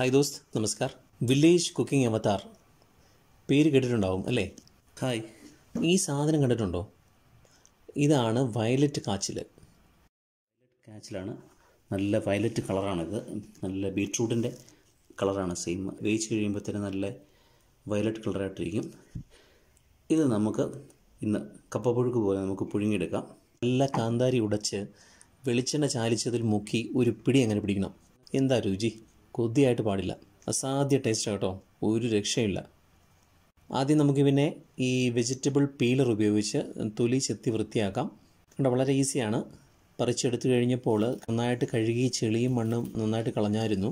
hi ദോസ് നമസ്കാർ village cooking അവതാർ പേര് കേട്ടിട്ടുണ്ടാവും അല്ലേ ഹായ് ഈ സാധനം കണ്ടിട്ടുണ്ടോ ഇതാണ് വയലറ്റ് കാച്ചിൽ വയലറ്റ് കാച്ചിലാണ് നല്ല വയലറ്റ് കളറാണിത് നല്ല ബീട്രൂട്ടിൻ്റെ കളറാണ് സെയിം വേവിച്ച് കഴിയുമ്പോഴത്തേന് നല്ല വയലറ്റ് കളറായിട്ടിരിക്കും ഇത് നമുക്ക് ഇന്ന് കപ്പപ്പുഴുക്ക് പോലെ നമുക്ക് പുഴുങ്ങിയെടുക്കാം നല്ല കാന്താരി ഉടച്ച് വെളിച്ചെണ്ണ ചാലിച്ചതിൽ മുക്കി ഒരു പിടി അങ്ങനെ പിടിക്കണം എന്താ രുചി കൊതിയായിട്ട് പാടില്ല അസാധ്യ ടേസ്റ്റ് കേട്ടോ ഒരു രക്ഷയില്ല ആദ്യം നമുക്ക് പിന്നെ ഈ വെജിറ്റബിൾ പീലർ ഉപയോഗിച്ച് തൊലി ചെത്തി വൃത്തിയാക്കാം കണ്ട വളരെ ഈസിയാണ് പറിച്ചെടുത്ത് കഴിഞ്ഞപ്പോൾ നന്നായിട്ട് കഴുകി ചെളിയും മണ്ണും നന്നായിട്ട് കളഞ്ഞായിരുന്നു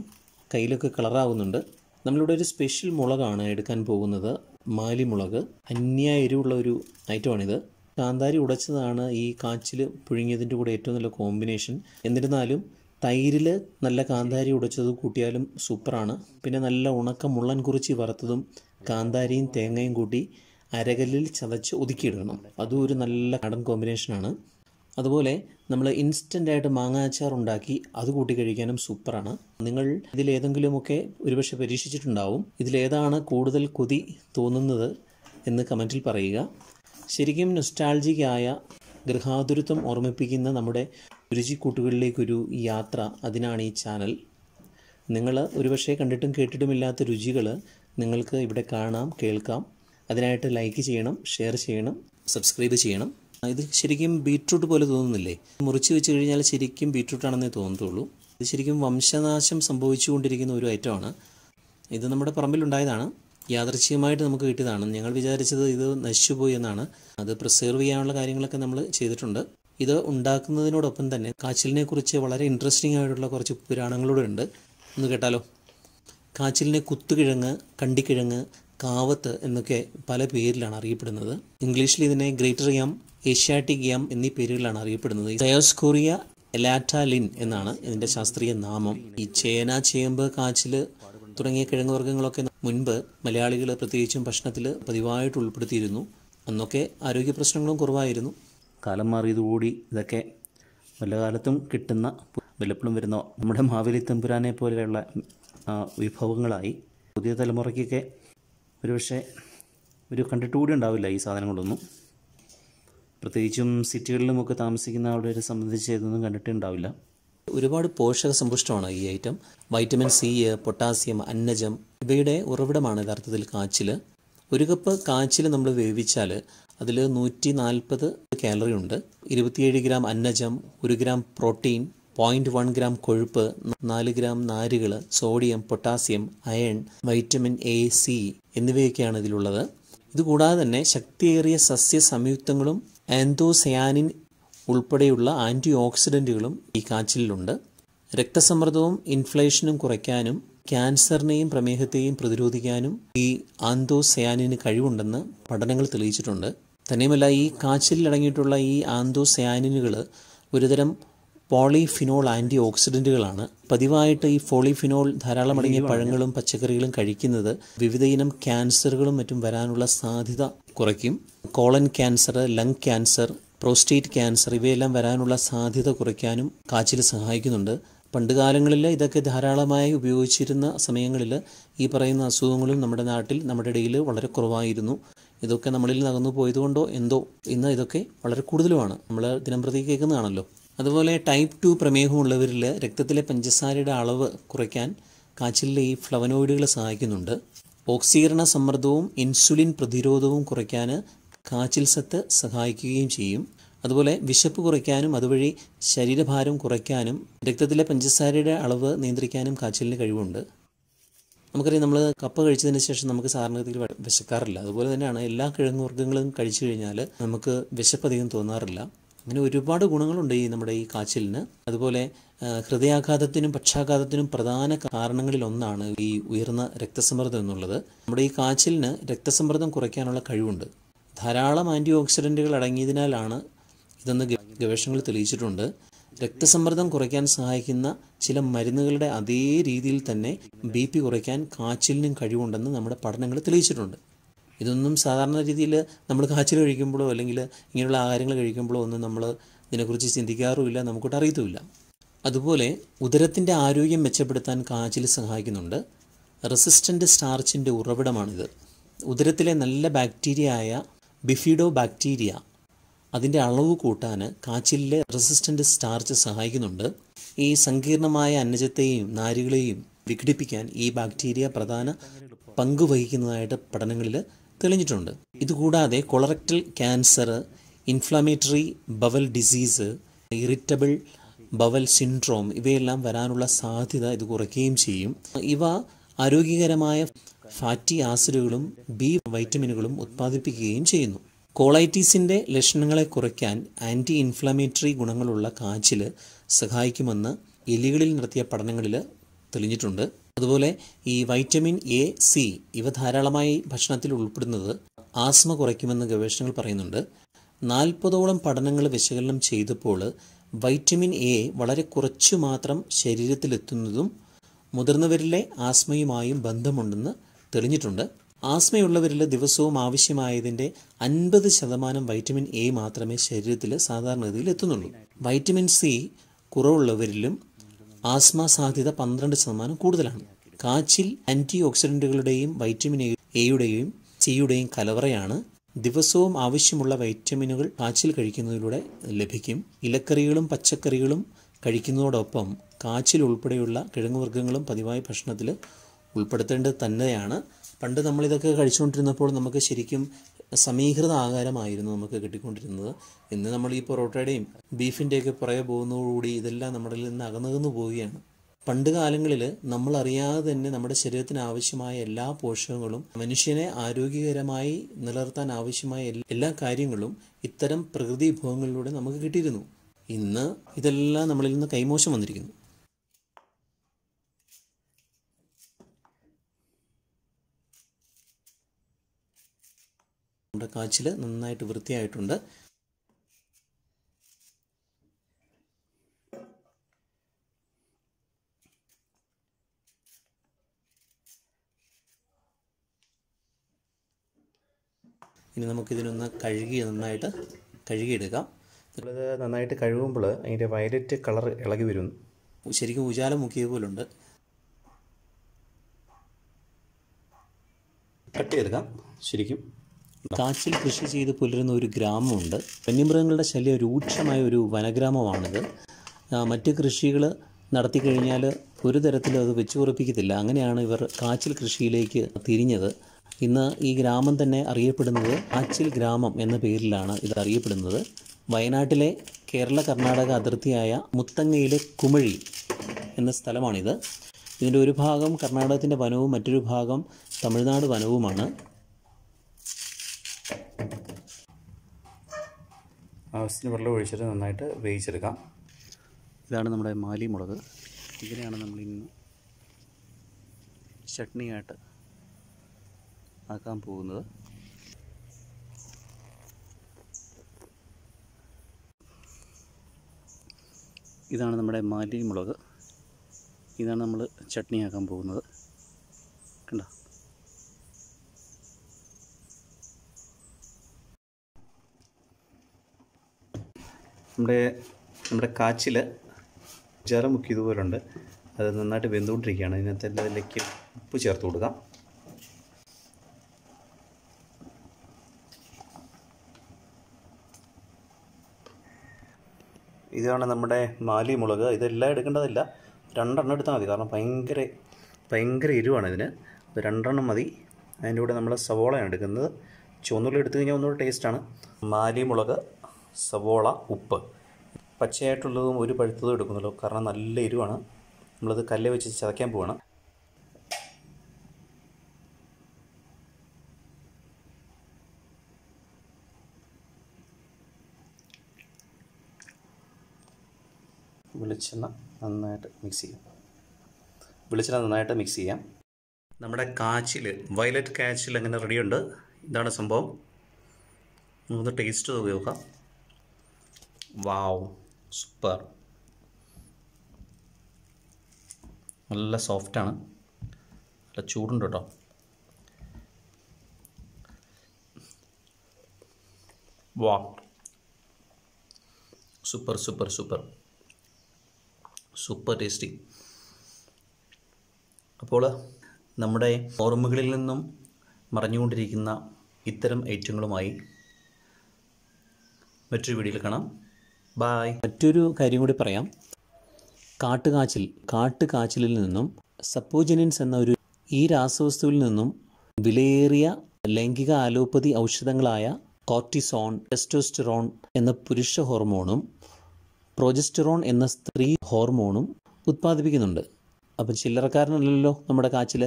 കയ്യിലൊക്കെ കളറാകുന്നുണ്ട് നമ്മളിവിടെ ഒരു സ്പെഷ്യൽ മുളകാണ് എടുക്കാൻ പോകുന്നത് മാലിമുളക് അന്യായ എരിവുള്ള ഒരു ഐറ്റമാണിത് കാന്താരി ഉടച്ചതാണ് ഈ കാച്ചിൽ പുഴുങ്ങിയതിൻ്റെ കൂടെ ഏറ്റവും നല്ല കോമ്പിനേഷൻ എന്നിരുന്നാലും തൈരിൽ നല്ല കാന്താരി ഉടച്ചത് കൂട്ടിയാലും സൂപ്പറാണ് പിന്നെ നല്ല ഉണക്ക മുള്ളൻ കുറിച്ച് വറുത്തതും കാന്താരിയും തേങ്ങയും കൂട്ടി അരകല്ലിൽ ചതച്ച് ഒതുക്കിയിടണം അതും ഒരു നല്ല കടൻ കോമ്പിനേഷനാണ് അതുപോലെ നമ്മൾ ഇൻസ്റ്റൻ്റായിട്ട് മാങ്ങ അച്ചാർ ഉണ്ടാക്കി അത് കൂട്ടി കഴിക്കാനും സൂപ്പറാണ് നിങ്ങൾ ഇതിലേതെങ്കിലുമൊക്കെ ഒരുപക്ഷെ പരീക്ഷിച്ചിട്ടുണ്ടാവും ഇതിലേതാണ് കൂടുതൽ കൊതി തോന്നുന്നത് എന്ന് കമൻറ്റിൽ പറയുക ശരിക്കും നൊസ്റ്റാൾജിക്കായ ഗൃഹാതുരത്വം ഓർമ്മിപ്പിക്കുന്ന നമ്മുടെ രുചിക്കൂട്ടുകളിലേക്കൊരു യാത്ര അതിനാണ് ഈ ചാനൽ നിങ്ങൾ ഒരുപക്ഷെ കണ്ടിട്ടും കേട്ടിട്ടുമില്ലാത്ത രുചികൾ നിങ്ങൾക്ക് ഇവിടെ കാണാം കേൾക്കാം അതിനായിട്ട് ലൈക്ക് ചെയ്യണം ഷെയർ ചെയ്യണം സബ്സ്ക്രൈബ് ചെയ്യണം ഇത് ശരിക്കും ബീട്രൂട്ട് പോലെ തോന്നുന്നില്ലേ മുറിച്ച് വെച്ച് കഴിഞ്ഞാൽ ശരിക്കും ബീട്രൂട്ടാണെന്നേ തോന്നത്തുള്ളൂ ഇത് ശരിക്കും വംശനാശം സംഭവിച്ചുകൊണ്ടിരിക്കുന്ന ഒരു ഐറ്റമാണ് ഇത് നമ്മുടെ പറമ്പിലുണ്ടായതാണ് യാദർച്ഛികമായിട്ട് നമുക്ക് കിട്ടിയതാണ് ഞങ്ങൾ വിചാരിച്ചത് ഇത് നശിച്ചുപോയി എന്നാണ് അത് പ്രിസേർവ് ചെയ്യാനുള്ള കാര്യങ്ങളൊക്കെ നമ്മൾ ചെയ്തിട്ടുണ്ട് ഇത് ഉണ്ടാക്കുന്നതിനോടൊപ്പം തന്നെ കാച്ചിലിനെ കുറിച്ച് വളരെ ഇൻട്രസ്റ്റിംഗ് ആയിട്ടുള്ള കുറച്ച് പുരാണങ്ങളൂടെ ഉണ്ട് ഒന്ന് കേട്ടാലോ കാച്ചിലിനെ കുത്തുകിഴങ്ങ് കണ്ടിക്കിഴങ്ങ് കാവത്ത് എന്നൊക്കെ പല പേരിലാണ് അറിയപ്പെടുന്നത് ഇംഗ്ലീഷിൽ ഇതിനെ ഗ്രേറ്റർ യാം ഏഷ്യാറ്റിക് യാം എന്നീ പേരുകളിലാണ് അറിയപ്പെടുന്നത് ഡയോസ്കോറിയ എലാറ്റാലിൻ എന്നാണ് ഇതിന്റെ ശാസ്ത്രീയ നാമം ഈ ചേന ചേമ്പ് കാച്ചിൽ തുടങ്ങിയ വർഗ്ഗങ്ങളൊക്കെ മുൻപ് മലയാളികൾ പ്രത്യേകിച്ചും ഭക്ഷണത്തിൽ പതിവായിട്ട് ഉൾപ്പെടുത്തിയിരുന്നു അന്നൊക്കെ ആരോഗ്യ പ്രശ്നങ്ങളും കുറവായിരുന്നു കാലം മാറിയതുകൂടി ഇതൊക്കെ വല്ല കാലത്തും കിട്ടുന്ന വല്ലപ്പോഴും വരുന്ന നമ്മുടെ മാവേലി തമ്പുരാനെ പോലെയുള്ള വിഭവങ്ങളായി പുതിയ തലമുറയ്ക്കൊക്കെ ഒരുപക്ഷെ ഒരു കണ്ടിട്ടുകൂടി ഉണ്ടാവില്ല ഈ സാധനങ്ങളൊന്നും പ്രത്യേകിച്ചും സിറ്റികളിലുമൊക്കെ താമസിക്കുന്ന ആളുകളെ സംബന്ധിച്ച് ഇതൊന്നും കണ്ടിട്ടുണ്ടാവില്ല ഒരുപാട് പോഷക സമ്പുഷ്ടമാണ് ഈ ഐറ്റം വൈറ്റമിൻ സി പൊട്ടാസ്യം അന്നജം ഇവയുടെ ഉറവിടമാണ് യഥാർത്ഥത്തിൽ കാച്ചിൽ ഒരു കപ്പ് കാച്ചിൽ നമ്മൾ വേവിച്ചാൽ അതിൽ നൂറ്റി നാൽപ്പത് കാലറി ഉണ്ട് ഇരുപത്തിയേഴ് ഗ്രാം അന്നജം ഒരു gram protein point one gram കൊഴുപ്പ് നാല് ഗ്രാം നാരുകൾ sodium potassium iron vitamin A C എന്നിവയൊക്കെയാണ് ഇതിലുള്ളത് ഇതുകൂടാതെ തന്നെ ശക്തിയേറിയ സസ്യ സംയുക്തങ്ങളും ആൻതോസയാനിൻ ഉൾപ്പെടെയുള്ള ആൻറ്റി ഓക്സിഡൻറ്റുകളും ഈ കാച്ചിലുണ്ട് രക്തസമ്മർദ്ദവും ഇൻഫ്ലേഷനും കുറയ്ക്കാനും ക്യാൻസറിനെയും പ്രമേഹത്തെയും പ്രതിരോധിക്കാനും ഈ ആന്തോസയാനിന് കഴിവുണ്ടെന്ന് പഠനങ്ങൾ തെളിയിച്ചിട്ടുണ്ട് തന്നെയുമല്ല ഈ കാച്ചിൽ അടങ്ങിയിട്ടുള്ള ഈ ആന്തോസയാനിനുകൾ ഒരുതരം പോളിഫിനോൾ ആൻറ്റി ഓക്സിഡൻറ്റുകളാണ് പതിവായിട്ട് ഈ പോളിഫിനോൾ ധാരാളം അടങ്ങിയ പഴങ്ങളും പച്ചക്കറികളും കഴിക്കുന്നത് വിവിധ ഇനം ക്യാൻസറുകളും മറ്റും വരാനുള്ള സാധ്യത കുറയ്ക്കും colon cancer lung cancer prostate cancer ഇവയെല്ലാം വരാനുള്ള സാധ്യത കുറയ്ക്കാനും കാച്ചിൽ സഹായിക്കുന്നുണ്ട് പണ്ടുകാലങ്ങളിൽ ഇതൊക്കെ ധാരാളമായി ഉപയോഗിച്ചിരുന്ന സമയങ്ങളിൽ ഈ പറയുന്ന അസുഖങ്ങളും നമ്മുടെ നാട്ടിൽ നമ്മുടെ ഇടയിൽ വളരെ കുറവായിരുന്നു ഇതൊക്കെ നമ്മളിൽ നകന്നു പോയതുകൊണ്ടോ എന്തോ ഇന്ന് ഇതൊക്കെ വളരെ കൂടുതലുമാണ് നമ്മൾ ദിനംപ്രതി കേൾക്കുന്നതാണല്ലോ അതുപോലെ ടൈപ്പ് ടു പ്രമേഹമുള്ളവരിൽ രക്തത്തിലെ പഞ്ചസാരയുടെ അളവ് കുറയ്ക്കാൻ കാച്ചിലെ ഈ ഫ്ലവനോയിഡുകൾ സഹായിക്കുന്നുണ്ട് ഓക്സീകരണ സമ്മർദ്ദവും ഇൻസുലിൻ പ്രതിരോധവും കുറയ്ക്കാൻ കാച്ചിൽ സത്ത് സഹായിക്കുകയും ചെയ്യും അതുപോലെ വിശപ്പ് കുറയ്ക്കാനും അതുവഴി ശരീരഭാരം കുറയ്ക്കാനും രക്തത്തിലെ പഞ്ചസാരയുടെ അളവ് നിയന്ത്രിക്കാനും കാച്ചിലിന് കഴിവുണ്ട് നമുക്കറിയാം നമ്മൾ കപ്പ കഴിച്ചതിന് ശേഷം നമുക്ക് സാധാരണഗതിയിൽ വിശക്കാറില്ല അതുപോലെ തന്നെയാണ് എല്ലാ വർഗ്ഗങ്ങളും കഴിച്ചു കഴിഞ്ഞാൽ നമുക്ക് അധികം തോന്നാറില്ല അങ്ങനെ ഒരുപാട് ഗുണങ്ങളുണ്ട് ഈ നമ്മുടെ ഈ കാച്ചിലിന് അതുപോലെ ഹൃദയാഘാതത്തിനും പക്ഷാഘാതത്തിനും പ്രധാന കാരണങ്ങളിൽ ഒന്നാണ് ഈ ഉയർന്ന രക്തസമ്മർദ്ദം എന്നുള്ളത് നമ്മുടെ ഈ കാച്ചിലിന് രക്തസമ്മർദ്ദം കുറയ്ക്കാനുള്ള കഴിവുണ്ട് ധാരാളം ആൻറ്റി ഓക്സിഡൻറ്റുകൾ അടങ്ങിയതിനാലാണ് ഇതെന്ന് ഗവേഷണങ്ങൾ തെളിയിച്ചിട്ടുണ്ട് രക്തസമ്മർദ്ദം കുറയ്ക്കാൻ സഹായിക്കുന്ന ചില മരുന്നുകളുടെ അതേ രീതിയിൽ തന്നെ ബി പി കുറയ്ക്കാൻ കാച്ചിലിനും കഴിവുണ്ടെന്ന് നമ്മുടെ പഠനങ്ങൾ തെളിയിച്ചിട്ടുണ്ട് ഇതൊന്നും സാധാരണ രീതിയിൽ നമ്മൾ കാച്ചിൽ കഴിക്കുമ്പോഴോ അല്ലെങ്കിൽ ഇങ്ങനെയുള്ള ആഹാരങ്ങൾ കഴിക്കുമ്പോഴോ ഒന്നും നമ്മൾ ഇതിനെക്കുറിച്ച് ചിന്തിക്കാറുമില്ല നമുക്കൊട്ട് അറിയത്തുമില്ല അതുപോലെ ഉദരത്തിൻ്റെ ആരോഗ്യം മെച്ചപ്പെടുത്താൻ കാച്ചിൽ സഹായിക്കുന്നുണ്ട് റെസിസ്റ്റൻ്റ് സ്റ്റാർച്ചിൻ്റെ ഉറവിടമാണിത് ഉദരത്തിലെ നല്ല ബാക്ടീരിയ ആയ ബിഫിഡോ ബാക്ടീരിയ അതിൻ്റെ അളവ് കൂട്ടാൻ കാച്ചിലെ റെസിസ്റ്റൻ്റ് സ്റ്റാർച്ച് സഹായിക്കുന്നുണ്ട് ഈ സങ്കീർണമായ അന്നജത്തെയും നാരുകളെയും വിഘടിപ്പിക്കാൻ ഈ ബാക്ടീരിയ പ്രധാന പങ്ക് വഹിക്കുന്നതായിട്ട് പഠനങ്ങളിൽ തെളിഞ്ഞിട്ടുണ്ട് ഇതുകൂടാതെ colorectal cancer inflammatory bowel disease irritable bowel syndrome ഇവയെല്ലാം വരാനുള്ള സാധ്യത ഇത് കുറയ്ക്കുകയും ചെയ്യും ഇവ ആരോഗ്യകരമായ ഫാറ്റി ആസിഡുകളും ബി വൈറ്റമിനുകളും ഉത്പാദിപ്പിക്കുകയും ചെയ്യുന്നു കോളൈറ്റീസിൻ്റെ ലക്ഷണങ്ങളെ കുറയ്ക്കാൻ ആൻറ്റി ഇൻഫ്ലമേറ്ററി ഗുണങ്ങളുള്ള കാച്ചിൽ സഹായിക്കുമെന്ന് എലികളിൽ നടത്തിയ പഠനങ്ങളിൽ തെളിഞ്ഞിട്ടുണ്ട് അതുപോലെ ഈ വൈറ്റമിൻ എ സി ഇവ ധാരാളമായി ഭക്ഷണത്തിൽ ഉൾപ്പെടുന്നത് ആസ്മ കുറയ്ക്കുമെന്ന് ഗവേഷണങ്ങൾ പറയുന്നുണ്ട് നാൽപ്പതോളം പഠനങ്ങൾ വിശകലനം ചെയ്തപ്പോൾ വൈറ്റമിൻ എ വളരെ കുറച്ചു മാത്രം ശരീരത്തിലെത്തുന്നതും മുതിർന്നവരിലെ ആസ്മയുമായും ബന്ധമുണ്ടെന്ന് തെളിഞ്ഞിട്ടുണ്ട് ആസ്മയുള്ളവരിൽ ദിവസവും ആവശ്യമായതിൻ്റെ അൻപത് ശതമാനം വൈറ്റമിൻ എ മാത്രമേ ശരീരത്തിൽ സാധാരണഗതിയിൽ എത്തുന്നുള്ളൂ വൈറ്റമിൻ സി കുറവുള്ളവരിലും ആസ്മ സാധ്യത പന്ത്രണ്ട് ശതമാനം കൂടുതലാണ് കാച്ചിൽ ആൻറ്റി ഓക്സിഡൻറ്റുകളുടെയും വൈറ്റമിൻ എയുടെയും സിയുടെയും കലവറയാണ് ദിവസവും ആവശ്യമുള്ള വൈറ്റമിനുകൾ കാച്ചിൽ കഴിക്കുന്നതിലൂടെ ലഭിക്കും ഇലക്കറികളും പച്ചക്കറികളും കഴിക്കുന്നതോടൊപ്പം കാച്ചിൽ ഉൾപ്പെടെയുള്ള കിഴങ്ങുവർഗ്ഗങ്ങളും പതിവായി ഭക്ഷണത്തിൽ ഉൾപ്പെടുത്തേണ്ടത് തന്നെയാണ് പണ്ട് നമ്മളിതൊക്കെ കഴിച്ചുകൊണ്ടിരുന്നപ്പോൾ നമുക്ക് ശരിക്കും സമീകൃത ആഹാരമായിരുന്നു നമുക്ക് കിട്ടിക്കൊണ്ടിരുന്നത് ഇന്ന് നമ്മൾ ഈ പൊറോട്ടയുടെയും ബീഫിൻ്റെയൊക്കെ പുറകെ പോകുന്നതോടുകൂടി ഇതെല്ലാം നമ്മളിൽ നിന്ന് അകന്നകന്നു പോവുകയാണ് പണ്ട് കാലങ്ങളിൽ നമ്മൾ അറിയാതെ തന്നെ നമ്മുടെ ശരീരത്തിന് ആവശ്യമായ എല്ലാ പോഷകങ്ങളും മനുഷ്യനെ ആരോഗ്യകരമായി നിലനിർത്താൻ ആവശ്യമായ എല്ലാ കാര്യങ്ങളും ഇത്തരം പ്രകൃതി വിഭവങ്ങളിലൂടെ നമുക്ക് കിട്ടിയിരുന്നു ഇന്ന് ഇതെല്ലാം നമ്മളിൽ നിന്ന് കൈമോശം വന്നിരിക്കുന്നു നമ്മുടെ കാച്ചിൽ നന്നായിട്ട് വൃത്തിയായിട്ടുണ്ട് ഇനി നമുക്കിതിനൊന്ന് കഴുകി നന്നായിട്ട് കഴുകിയെടുക്കാം നമ്മളിത് നന്നായിട്ട് കഴുകുമ്പോൾ അതിൻ്റെ വയലറ്റ് കളർ ഇളകി വരും ശരിക്കും ഉജാലം മുക്കിയ പോലുണ്ട് കട്ട് ചെയ്തെടുക്കാം ശരിക്കും കാച്ചിൽ കൃഷി ചെയ്ത് പുലരുന്ന ഒരു ഗ്രാമമുണ്ട് വന്യമൃഗങ്ങളുടെ ശല്യം രൂക്ഷമായ ഒരു വനഗ്രാമമാണിത് മറ്റ് കൃഷികൾ നടത്തി കഴിഞ്ഞാൽ ഒരു തരത്തിലും അത് വെച്ചുറപ്പിക്കത്തില്ല അങ്ങനെയാണ് ഇവർ കാച്ചിൽ കൃഷിയിലേക്ക് തിരിഞ്ഞത് ഇന്ന് ഈ ഗ്രാമം തന്നെ അറിയപ്പെടുന്നത് കാച്ചിൽ ഗ്രാമം എന്ന പേരിലാണ് ഇത് അറിയപ്പെടുന്നത് വയനാട്ടിലെ കേരള കർണാടക അതിർത്തിയായ മുത്തങ്ങയിലെ കുമഴി എന്ന സ്ഥലമാണിത് ഇതിൻ്റെ ഒരു ഭാഗം കർണാടകത്തിൻ്റെ വനവും മറ്റൊരു ഭാഗം തമിഴ്നാട് വനവുമാണ് ആവശ്യത്തിന് വെള്ളം ഒഴിച്ചിട്ട് നന്നായിട്ട് വേവിച്ചെടുക്കാം ഇതാണ് നമ്മുടെ മാലി മുളക് ഇതിനെയാണ് നമ്മൾ ഇന്ന് ചട്നിയായിട്ട് ആക്കാൻ പോകുന്നത് ഇതാണ് നമ്മുടെ മാലി മുളക് ഇതാണ് നമ്മൾ ചട്നിയാക്കാൻ പോകുന്നത് നമ്മുടെ നമ്മുടെ കാച്ചിൽ ജറ മുക്കി ഇതുപോലുണ്ട് അത് നന്നായിട്ട് വെന്തുകൊണ്ടിരിക്കുകയാണ് ഇതിനകത്ത് അതിലേക്ക് ഉപ്പ് ചേർത്ത് കൊടുക്കാം ഇതാണ് നമ്മുടെ മാലി മുളക് ഇതെല്ലാം എടുക്കേണ്ടതില്ല രണ്ടെണ്ണം എടുത്താൽ മതി കാരണം ഭയങ്കര ഭയങ്കര എരിവാണ് ഇതിന് അപ്പോൾ രണ്ടെണ്ണം മതി അതിൻ്റെ കൂടെ നമ്മൾ സവോളയാണ് എടുക്കുന്നത് ചുവന്നുള്ളി എടുത്തു കഴിഞ്ഞാൽ ഒന്നുകൂടെ ടേസ്റ്റാണ് മാലി മുളക് സവോള ഉപ്പ് പച്ചയായിട്ടുള്ളതും ഒരു പഴുത്തതും എടുക്കുന്നുള്ളൂ കാരണം നല്ല എരിവാണ് നമ്മളത് കല്ല് വെച്ച് ചതയ്ക്കാൻ പോവാണ് വെളിച്ചെണ്ണ നന്നായിട്ട് മിക്സ് ചെയ്യാം വെളിച്ചെണ്ണ നന്നായിട്ട് മിക്സ് ചെയ്യാം നമ്മുടെ കാച്ചിൽ വയലറ്റ് കാച്ചിൽ അങ്ങനെ റെഡിയുണ്ട് ഇതാണ് സംഭവം നമുക്കൊന്ന് ടേസ്റ്റ് നോക്കി നോക്കാം വാവ് സൂപ്പർ നല്ല സോഫ്റ്റാണ് നല്ല ചൂടുണ്ട് കേട്ടോ വാ super super super super tasty അപ്പോൾ നമ്മുടെ ഓർമ്മകളിൽ നിന്നും മറഞ്ഞുകൊണ്ടിരിക്കുന്ന ഇത്തരം ഐറ്റങ്ങളുമായി മറ്റൊരു വീഡിയോയിൽ കാണാം ബായ് മറ്റൊരു കാര്യം കൂടി പറയാം കാട്ടുകാച്ചിൽ കാട്ടുകാച്ചിലിൽ നിന്നും സപ്പോജനിൻസ് എന്ന ഒരു ഈ രാസവസ്തുവിൽ നിന്നും വിലയേറിയ ലൈംഗിക ആലോപ്പതി ഔഷധങ്ങളായ കോർട്ടിസോൺ ടെസ്റ്റോസ്റ്ററോൺ എന്ന പുരുഷ ഹോർമോണും പ്രോജസ്റ്ററോൺ എന്ന സ്ത്രീ ഹോർമോണും ഉത്പാദിപ്പിക്കുന്നുണ്ട് അപ്പം ചില്ലറക്കാരനല്ലല്ലോ നമ്മുടെ കാച്ചിൽ